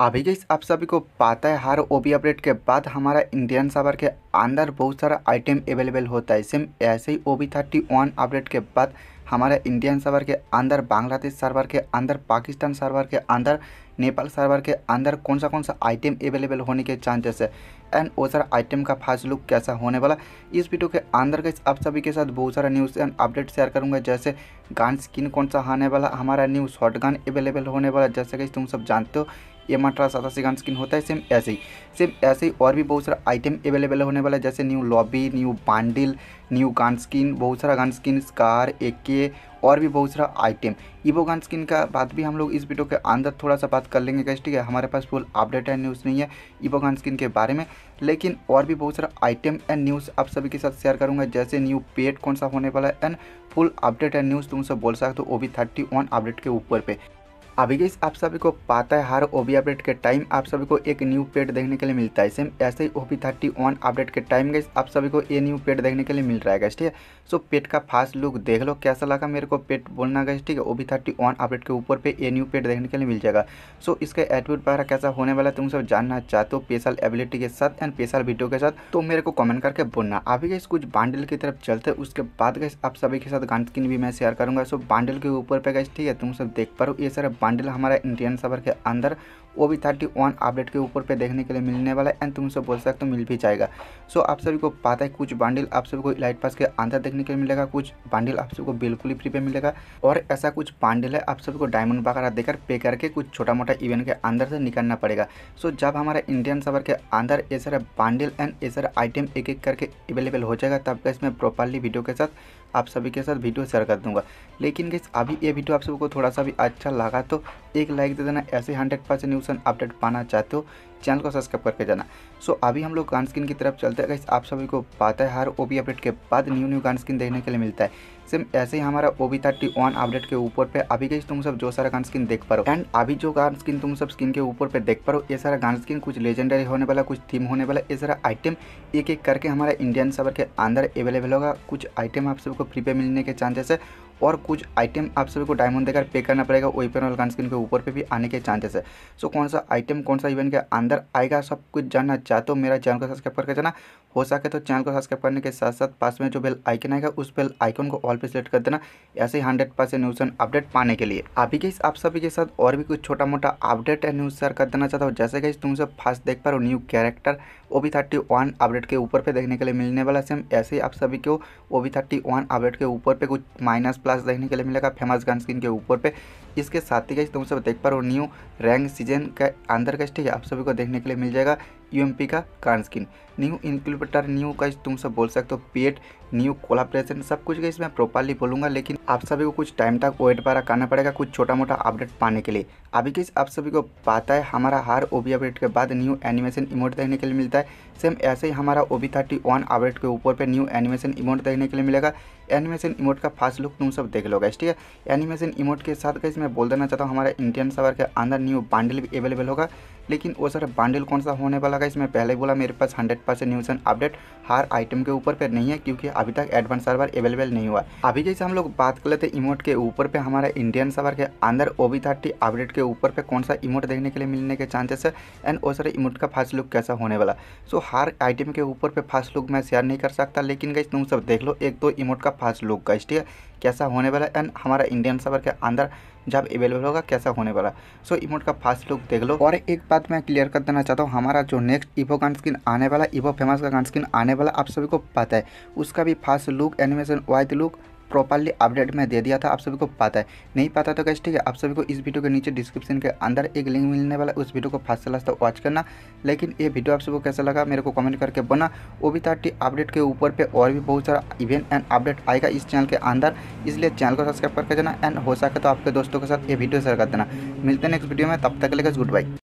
अभी जैसे आप सभी को पता है हर ओ अपडेट के बाद हमारा इंडियन सर्वर के अंदर बहुत सारा आइटम अवेलेबल होता है सेम ऐसे ही ओबी थर्टी वन अपडेट के बाद हमारा इंडियन सर्वर के अंदर बांग्लादेश सर्वर के अंदर पाकिस्तान सर्वर के अंदर नेपाल सर्वर के अंदर कौन सा कौन सा आइटम अवेलेबल होने के चांसेस है एंड वो सारा आइटम का फास्ट लुक कैसा होने वाला इस वीडियो के अंदर गई आप सभी के साथ बहुत सारा न्यूज़ एंड अपडेट शेयर करूंगा जैसे गन स्किन कौन सा आने वाला हमारा न्यू शॉर्ट गान अवेलेबल होने वाला जैसे कि तुम सब जानते हो एम अठारह सतासी गन स्किन होता है सेम ऐसे ही सेम ऐसे ही और भी बहुत सारा आइटम अवेलेबल होने वाला है जैसे new lobby new bundle new gun skin बहुत सारा गन स्किन स्कार ए और भी बहुत सारा आइटम ईवो गन स्किन का बात भी हम लोग इस वीडियो के अंदर थोड़ा सा बात कर लेंगे कैसे ठीक है हमारे पास फुल अपडेट एंड न्यूज़ नहीं है ईवो गन स्किन के बारे में लेकिन और भी बहुत सारा आइटम एंड न्यूज़ आप सभी के साथ शेयर करूँगा जैसे न्यू पेड कौन सा होने वाला है and full update and news तुमसे बोल सकते हो वो भी थर्टी अपडेट के ऊपर पे अभी गई आप सभी को पता है हर ओबी अपडेट के टाइम आप सभी को एक न्यू पेड देखने के लिए मिलता है सेम ऐसे ही ओबी थर्टी वन अपडेट के टाइम गई आप सभी को ये न्यू पेड देखने के लिए मिल रहा है गैस ठीक है सो पेट का फास्ट लुक देख लो कैसा लगा मेरे को पेट बोलना गैस ठीक है ओबी थर्टी वन अपडेट के ऊपर पे ये न्यू पेड देखने के लिए मिल जाएगा सो इसका एटीट्यूड वगैरह कैसा होने वाला तुम सब जानना चाहते हो स्पेशल एबिलिटी के साथ एंड स्पेशल वीडियो के साथ तो मेरे को कमेंट करके बोलना अभी गई कुछ बांडल की तरफ चलते उसके बाद गए आप सभी के साथ गान भी मैं शेयर करूँगा सो बांडल के ऊपर पे गए ठीक है तुम सब देख पा रहे हो ये सारा पांडिल हमारा इंडियन सबर के अंदर वो भी थर्टी वन अपडेट के ऊपर पे देखने के लिए मिलने वाला है एंड तुम सब बोल सकते हो तो मिल भी जाएगा सो so, आप सभी को पता है कुछ बंडल आप सभी को लाइट पास के अंदर देखने के लिए मिलेगा कुछ बंडल आप सबको बिल्कुल ही फ्री पे मिलेगा और ऐसा कुछ बंडल है आप सभी को डायमंड वगैरह देकर पे करके कुछ छोटा मोटा इवेंट के अंदर से निकलना पड़ेगा सो so, जब हमारे इंडियन सर्वर के अंदर ये सारे बंडल एंड ये सारे आइटम एक एक करके अवेलेबल हो जाएगा तब कैसे मैं प्रॉपरली वीडियो के साथ आप सभी के साथ वीडियो शेयर कर दूंगा लेकिन गैस अभी ये वीडियो आप सबको थोड़ा सा भी अच्छा लगा तो एक लाइक दे देना ऐसे हंड्रेड परसेंट न्यूज अपडेट पाना चाहते हो चैनल को सब्सक्राइब करके जाना सो अभी हम लोग गान स्किन की तरफ चलते हैं आप सभी को पता है हर ओ अपडेट के बाद न्यू न्यू गान स्किन देखने के लिए मिलता है सेम ऐसे ही हमारा O B thirty one update के ऊपर पे अभी कहीं तुम सब जो सारा गान स्किन देख पा रहे हो एंड अभी जो गान स्किन तुम सब स्किन के ऊपर पे देख पा रहे हो ये सारा गान स्किन कुछ लेजेंडरी होने वाला कुछ थीम होने वाला ये सारा आइटम एक एक करके हमारा इंडियन सर्वर के अंदर अवेलेबल होगा कुछ आइटम आप सबको फ्री पे मिलने के चांसेस है और कुछ आइटम आप सभी को डायमंड देकर पे करना पड़ेगा वेपन और गान स्किन के ऊपर पे भी आने के चांसेस है सो कौन सा आइटम कौन सा इवेंट के अंदर अंदर आएगा सब कुछ जानना चाहते हो तो मेरा चैनल को सब्सक्राइब करके जाना हो सके तो चैनल को सब्सक्राइब करने के साथ साथ पास में जो बेल आइकन आएगा उस बेल आइकन को ऑल पे सेलेक्ट कर देना ऐसे ही hundred percent news and update पाने के लिए अभी के आप सभी के साथ और भी कुछ छोटा मोटा अपडेट एंड न्यूज़ शेयर कर देना चाहता हूँ जैसे कि तुम सब फर्स्ट देख पा रहे हो new character O B thirty one update के ऊपर पे देखने के लिए मिलने वाला सेम ऐसे ही आप सभी को O B thirty one update के ऊपर पे कुछ माइनस प्लस देखने के लिए मिलेगा फेमस गन स्किन के ऊपर पे इसके साथ ही गई तुम सब देख पा रहे हो न्यू रैंक सीजन के अंदर गई ठीक है आप सभी को देखने के लिए मिल जाएगा यू का कार्न स्किन न्यू इंक्यूबेटर न्यू का तुम सब बोल सकते हो पेट न्यू कोलाब्रेशन सब कुछ इसमें प्रॉपरली बोलूंगा लेकिन आप सभी को कुछ टाइम तक वेट बारा करना पड़ेगा कुछ छोटा मोटा अपडेट पाने के लिए अभी किस आप सभी को पता है हमारा हर ओबी अपडेट के बाद न्यू एनिमेशन इमोट देखने के लिए मिलता है सेम ऐसे ही हमारा ओ बी अपडेट के ऊपर पर न्यू एनिमेशन इमोट देखने के लिए मिलेगा एनिमेशन इमोट का फास्ट लुक तुम सब देख लो लोगे ठीक है एनिमेशन इमोट के साथ कहीं मैं बोल देना चाहता हूँ हमारे इंडियन सर्वर के अंदर न्यू बांडल भी अवेलेबल होगा लेकिन वो सर बांडल कौन सा होने वाला है इसमें पहले बोला मेरे पास hundred percent news and update हर आइटम के ऊपर पे नहीं है क्योंकि अभी तक एडवांस सर्वर अवेलेबल नहीं हुआ अभी जैसे हम लोग बात कर लेते इमोट के ऊपर पे हमारा इंडियन सर्वर के अंदर ओ बी थर्टी अपडेट के ऊपर पे कौन सा इमोट देखने के लिए मिलने के चांसेस है एंड वो सारे इमोट का फर्स्ट लुक कैसा होने वाला सो so, हर आइटम के ऊपर पे फर्स्ट लुक मैं शेयर नहीं कर सकता लेकिन गई तुम सब देख लो एक दो तो इमोट का फर्स्ट लुक गई ठीक है कैसा होने वाला एंड हमारा इंडियन सर्वर के अंदर जब अवेलेबल होगा कैसा होने वाला सो so, इमोट का फर्स्ट लुक देख लो और एक बात मैं क्लियर कर देना चाहता हूँ हमारा जो नेक्स्ट इवोगान स्किन आने वाला इवो फेमस का गानस्किन आने वाला आप सभी को पता है उसका भी fast look animation wide look properly update में दे दिया था आप सभी को पता है नहीं पता तो कैसे ठीक है आप सभी को इस वीडियो के नीचे डिस्क्रिप्शन के अंदर एक लिंक मिलने वाला उस वीडियो को फास्ट से लास्ट तक वॉच करना लेकिन ये वीडियो आप सबको कैसा लगा मेरे को कमेंट करके बना वो भी थर्टी अपडेट के ऊपर पे और भी बहुत सारा इवेंट एंड अपडेट आएगा इस चैनल के अंदर इसलिए चैनल को सब्सक्राइब करके जाना एंड हो सके तो आपके दोस्तों के साथ ये वीडियो शेयर कर देना मिलते हैं नेक्स्ट वीडियो में तब तक लेकर गुड बाई